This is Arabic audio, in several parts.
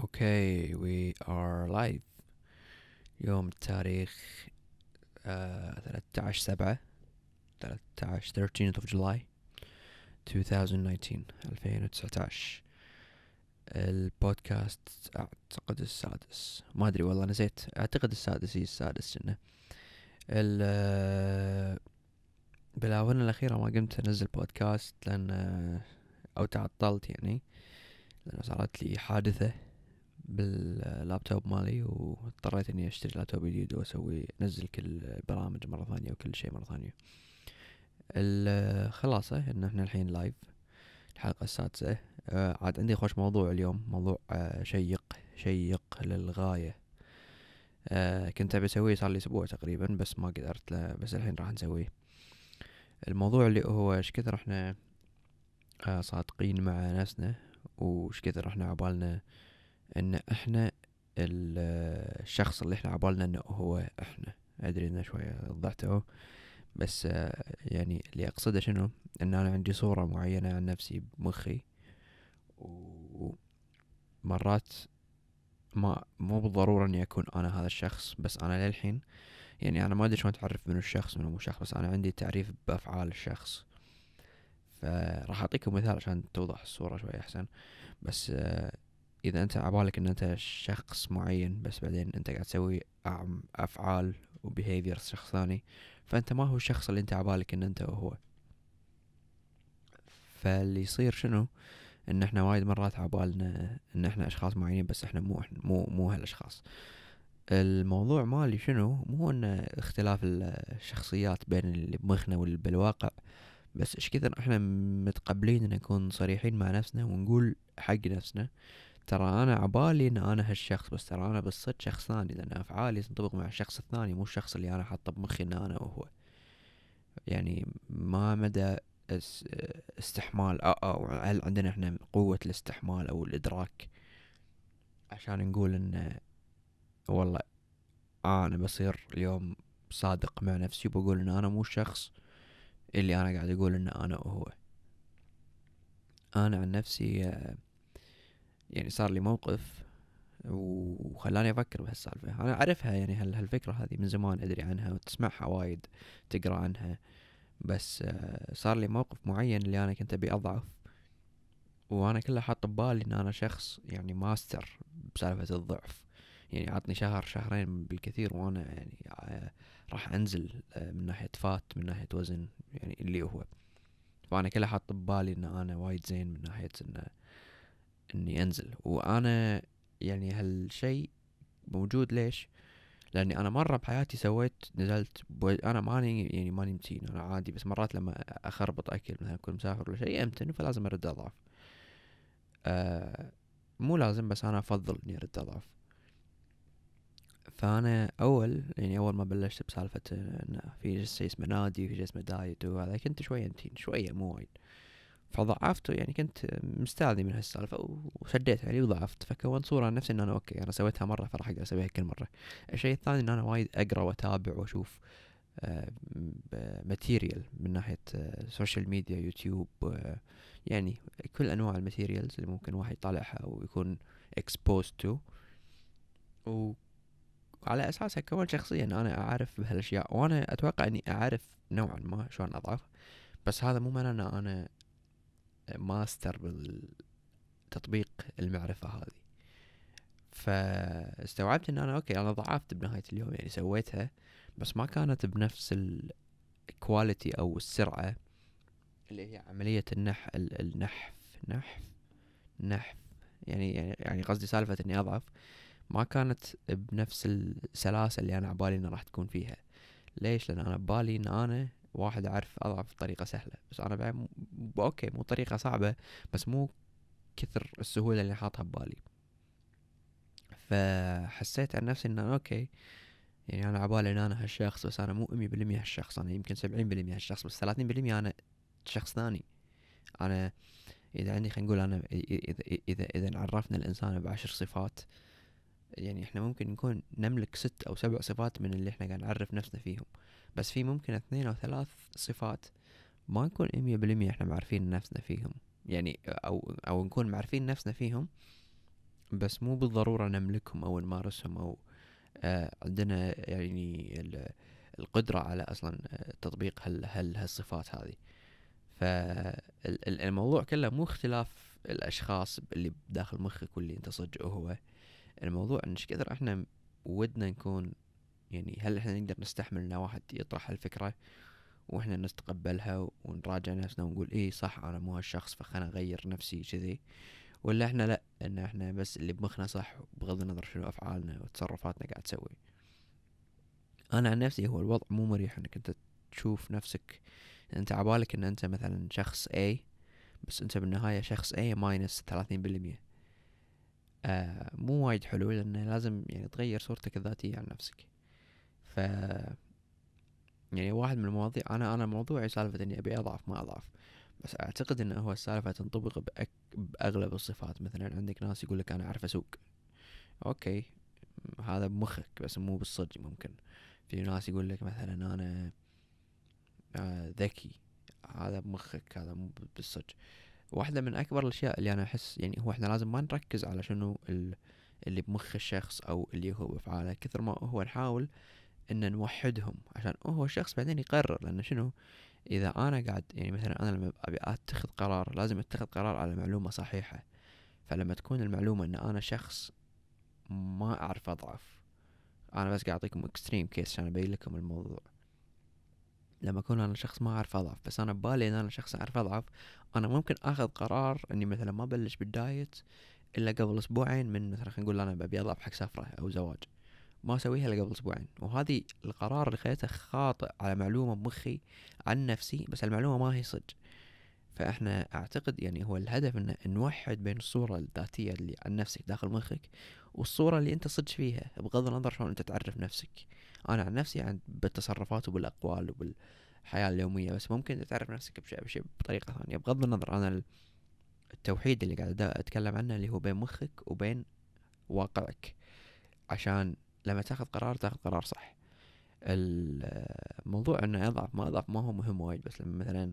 اوكي وي ار لايف يوم التاريخ آه، ثلاثة عشر سبعة ثلاثة عشر 13 of July 2019 2019 البودكاست اعتقد السادس ما ادري والله نسيت اعتقد السادس هي إيه، السادس انه آه، بالاونه الاخيره ما قمت انزل بودكاست لان آه، او تعطلت يعني لان صارت لي حادثه باللابتوب مالي واضطريت اني اشتري لابتوب جديد واسوي انزل كل البرامج مره ثانيه وكل شيء مره ثانيه الخلاصه إيه، ان احنا الحين لايف الحلقه السادسه آه عاد عندي خوش موضوع اليوم موضوع آه شيق شيق للغايه آه كنت ابي اسويه صار لي اسبوع تقريبا بس ما قدرت لا بس الحين راح نسويه الموضوع اللي هو ايش كثر احنا آه صادقين مع نفسنا وش كثر احنا عبالنا آه ان احنا الشخص اللي احنا عبالنا انه هو احنا ادري انه شوية وضحت بس يعني اللي اقصده شنو ان انا عندي صورة معينة عن نفسي بمخي ومرات ما مو بالضرورة اني اكون انا هذا الشخص بس انا للحين يعني انا ما ادري شلون اتعرف من الشخص من مو شخص بس انا عندي تعريف بافعال الشخص فراح اعطيكم مثال عشان توضح الصورة شوي احسن بس اذا انت عبالك ان انت شخص معين بس بعدين انت قاعد تسوي افعال وبيهيفير شخص ثاني فانت ما هو الشخص اللي انت عبالك ان انت هو فاللي يصير شنو ان احنا وايد مرات عبالنا ان احنا اشخاص معينين بس احنا مو احنا مو مو هالاشخاص الموضوع مالي شنو مو ان اختلاف الشخصيات بين اللي بمخنا واللي بالواقع بس ايش كثر احنا متقبلين ان نكون صريحين مع نفسنا ونقول حق نفسنا ترى انا عبالي ان انا هالشخص بس ترى انا بالصد شخص ثاني لان افعالي تنطبق مع الشخص الثاني مو الشخص اللي انا حاطه بمخي ان انا وهو يعني ما مدى استحمال او هل عندنا احنا قوة الاستحمال او الادراك عشان نقول ان والله انا بصير اليوم صادق مع نفسي وبقول ان انا مو الشخص اللي انا قاعد اقول ان انا وهو انا عن نفسي آه يعني صار لي موقف وخلاني افكر بهالسالفه انا اعرفها يعني هال هالفكره هذه من زمان ادري عنها وتسمعها وايد تقرا عنها بس آه، صار لي موقف معين اللي انا كنت ابي اضعف وانا كله حاط ببالي ان انا شخص يعني ماستر بسالفه الضعف يعني عطني شهر شهرين بالكثير وانا يعني آه، راح انزل آه، من ناحيه فات من ناحيه وزن يعني اللي هو فانا كله حاط ببالي ان انا وايد زين من ناحيه انه اني انزل وانا يعني هالشيء موجود ليش لاني انا مره بحياتي سويت نزلت بو... انا ماني يعني ماني متين انا عادي بس مرات لما اخربط اكل مثلا اكون مسافر ولا شيء امتن فلازم ارد اضعف آه مو لازم بس انا افضل اني ارد اضعف فانا اول يعني اول ما بلشت بسالفه انه في شيء اسمه نادي وفي شيء اسمه دايت وهذا كنت شويه متين شويه مو وايد فضعفت يعني كنت مستاذي من هالسالفه وشديت عليه وضعفت فكونت صوره عن نفسي ان انا اوكي انا سويتها مره فراح اقدر اسويها كل مره الشيء الثاني ان انا وايد اقرا واتابع واشوف ماتيريال آه، من ناحيه سوشيال آه، ميديا يوتيوب آه، يعني كل انواع الماتيريالز اللي ممكن واحد يطالعها ويكون exposed تو وعلى اساسها كونت شخصيا انا اعرف بهالاشياء وانا اتوقع اني اعرف نوعا ما شلون اضعف بس هذا مو معناه ان انا ماستر بالتطبيق المعرفة هذه فاستوعبت ان انا اوكي انا ضعفت بنهاية اليوم يعني سويتها بس ما كانت بنفس الكواليتي او السرعة اللي هي عملية النح النحف نحف نحف يعني،, يعني يعني قصدي سالفة اني اضعف ما كانت بنفس السلاسة اللي انا عبالي ان راح تكون فيها ليش لان انا ببالي ان انا واحد عارف أضعف بطريقة سهلة بس أنا بعد م... أوكي مو طريقة صعبة بس مو كثر السهولة اللي حاطها ببالي فحسيت عن نفسي إنه أوكي يعني أنا عبالي إن أنا هالشخص بس أنا مو 100% بالمية هالشخص أنا يمكن سبعين بالمية هالشخص بس ثلاثين بالمية أنا شخص ثاني أنا إذا عندي خلينا نقول أنا إذا إذا إذا عرفنا الإنسان بعشر صفات يعني إحنا ممكن نكون نملك ست أو سبع صفات من اللي إحنا قاعد نعرف نفسنا فيهم بس في ممكن اثنين او ثلاث صفات ما نكون مية بالمية احنا معرفين نفسنا فيهم يعني او او نكون معرفين نفسنا فيهم بس مو بالضرورة نملكهم او نمارسهم او آه عندنا يعني القدرة على اصلا آه، تطبيق هال هال هالصفات هذه فالموضوع كله مو اختلاف الاشخاص اللي داخل مخك واللي انت صدق هو الموضوع ان ايش كثر احنا ودنا نكون يعني هل احنا نقدر نستحمل ان واحد يطرح الفكرة واحنا نتقبلها ونراجع نفسنا ونقول ايه صح انا مو هالشخص فخلنا اغير نفسي كذي ولا احنا لا ان احنا بس اللي بمخنا صح بغض النظر شنو افعالنا وتصرفاتنا قاعد تسوي انا عن نفسي هو الوضع مو مريح انك انت تشوف نفسك انت عبالك ان انت مثلا شخص اي بس انت بالنهاية شخص اي ماينس ثلاثين بالمية آه، مو وايد حلو لانه لازم يعني تغير صورتك الذاتية عن نفسك ف يعني واحد من المواضيع انا انا موضوعي سالفه اني ابي اضعف ما اضعف بس اعتقد ان هو السالفه تنطبق بأك... باغلب الصفات مثلا عندك ناس يقول لك انا اعرف اسوق اوكي هذا بمخك بس مو بالصدق ممكن في ناس يقول لك مثلا انا آه، ذكي هذا بمخك هذا مو بالصدق واحدة من أكبر الأشياء اللي أنا أحس يعني هو إحنا لازم ما نركز على شنو اللي بمخ الشخص أو اللي هو بأفعاله كثر ما هو نحاول ان نوحدهم عشان هو الشخص بعدين يقرر لان شنو اذا انا قاعد يعني مثلا انا لما ابي اتخذ قرار لازم اتخذ قرار على معلومه صحيحه فلما تكون المعلومه ان انا شخص ما اعرف اضعف انا بس قاعد اعطيكم اكستريم كيس عشان ابين لكم الموضوع لما اكون انا شخص ما اعرف اضعف بس انا ببالي ان انا شخص اعرف اضعف انا ممكن اخذ قرار اني مثلا ما ابلش بالدايت الا قبل اسبوعين من مثلا خلينا نقول انا ابي اضعف حق سفره او زواج ما اسويها الا قبل اسبوعين وهذه القرار اللي خذيته خاطئ على معلومه بمخي عن نفسي بس المعلومه ما هي صدق فاحنا اعتقد يعني هو الهدف انه نوحد بين الصوره الذاتيه اللي عن نفسك داخل مخك والصوره اللي انت صدق فيها بغض النظر شلون انت تعرف نفسك انا عن نفسي يعني بالتصرفات وبالاقوال وبالحياه اليوميه بس ممكن تعرف نفسك بشيء بشيء بطريقه ثانيه بغض النظر انا التوحيد اللي قاعد اتكلم عنه اللي هو بين مخك وبين واقعك عشان لما تاخذ قرار تاخذ قرار صح الموضوع انه اضعف ما اضعف ما هو مهم وايد بس لما مثلا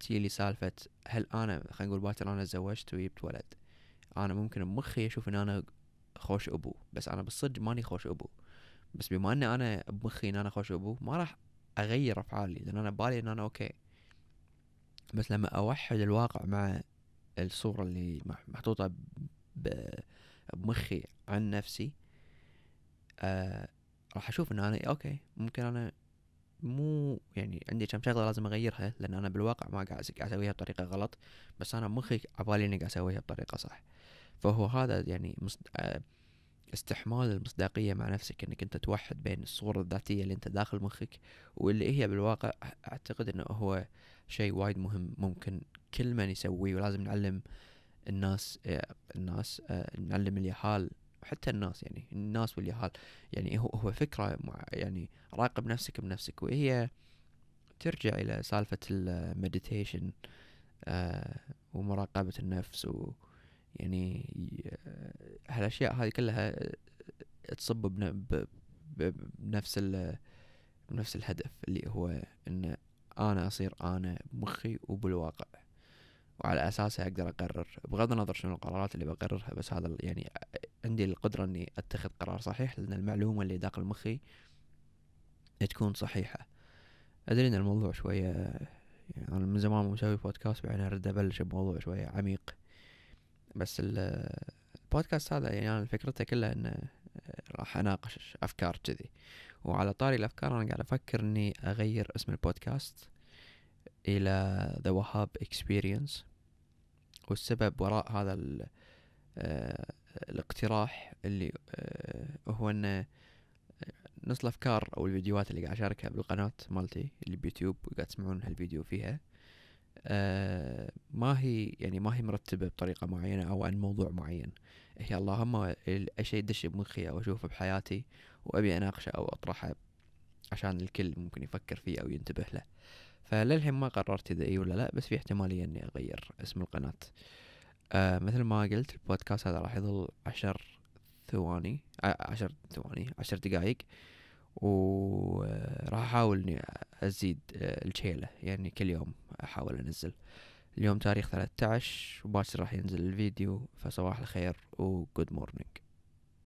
تجي لي سالفه هل انا خلينا نقول باكر انا تزوجت وجبت ولد انا ممكن بمخي اشوف ان انا خوش ابو بس انا بالصدق ماني خوش ابو بس بما ان انا بمخي ان انا خوش ابو ما راح اغير افعالي لان انا بالي ان انا اوكي بس لما اوحد الواقع مع الصورة اللي محطوطة بمخي عن نفسي آه، راح اشوف انه انا اوكي ممكن انا مو يعني عندي كم شغله لازم اغيرها لان انا بالواقع ما قاعد اسويها بطريقه غلط بس انا مخي عبالي اني قاعد اسويها بطريقه صح فهو هذا يعني آه، استحمال المصداقيه مع نفسك انك انت توحد بين الصوره الذاتيه اللي انت داخل مخك واللي هي بالواقع اعتقد انه هو شيء وايد مهم ممكن كل من يسويه ولازم نعلم الناس آه، الناس نعلم اليهال حتى الناس يعني الناس واليهال يعني هو هو فكره مع يعني راقب نفسك بنفسك وهي ترجع الى سالفه المديتيشن آه ومراقبه النفس و يعني آه، هالاشياء هذه كلها آه، تصب بنفس ال بنفس الهدف اللي هو ان انا اصير انا بمخي وبالواقع وعلى اساسها اقدر اقرر بغض النظر شنو القرارات اللي بقررها بس هذا يعني عندي القدره اني اتخذ قرار صحيح لان المعلومه اللي داخل مخي تكون صحيحه ادري ان الموضوع شويه يعني انا من زمان مسوي بودكاست بعدين ارد ابلش بموضوع شويه عميق بس البودكاست هذا يعني انا فكرته كلها انه راح اناقش افكار كذي وعلى طاري الافكار انا قاعد افكر اني اغير اسم البودكاست الى ذا وهاب اكسبيرينس والسبب وراء هذا آه، الاقتراح اللي آه، هو أن نص الأفكار أو الفيديوهات اللي قاعد أشاركها بالقناة مالتي اللي بيوتيوب قاعد تسمعون هالفيديو فيها آه ما هي يعني ما هي مرتبة بطريقة معينة أو عن موضوع معين هي اللهم الشيء يدش بمخي أو أشوفه بحياتي وأبي أناقشه أو أطرحه عشان الكل ممكن يفكر فيه أو ينتبه له فللحين ما قررت اذا اي ولا لا بس في احتماليه اني اغير اسم القناه آه مثل ما قلت البودكاست هذا راح يظل عشر ثواني آه عشر ثواني عشر دقائق وراح آه، احاول اني ازيد آه الشيله يعني كل يوم احاول انزل اليوم تاريخ 13 وباكر راح ينزل الفيديو فصباح الخير وجود مورنينج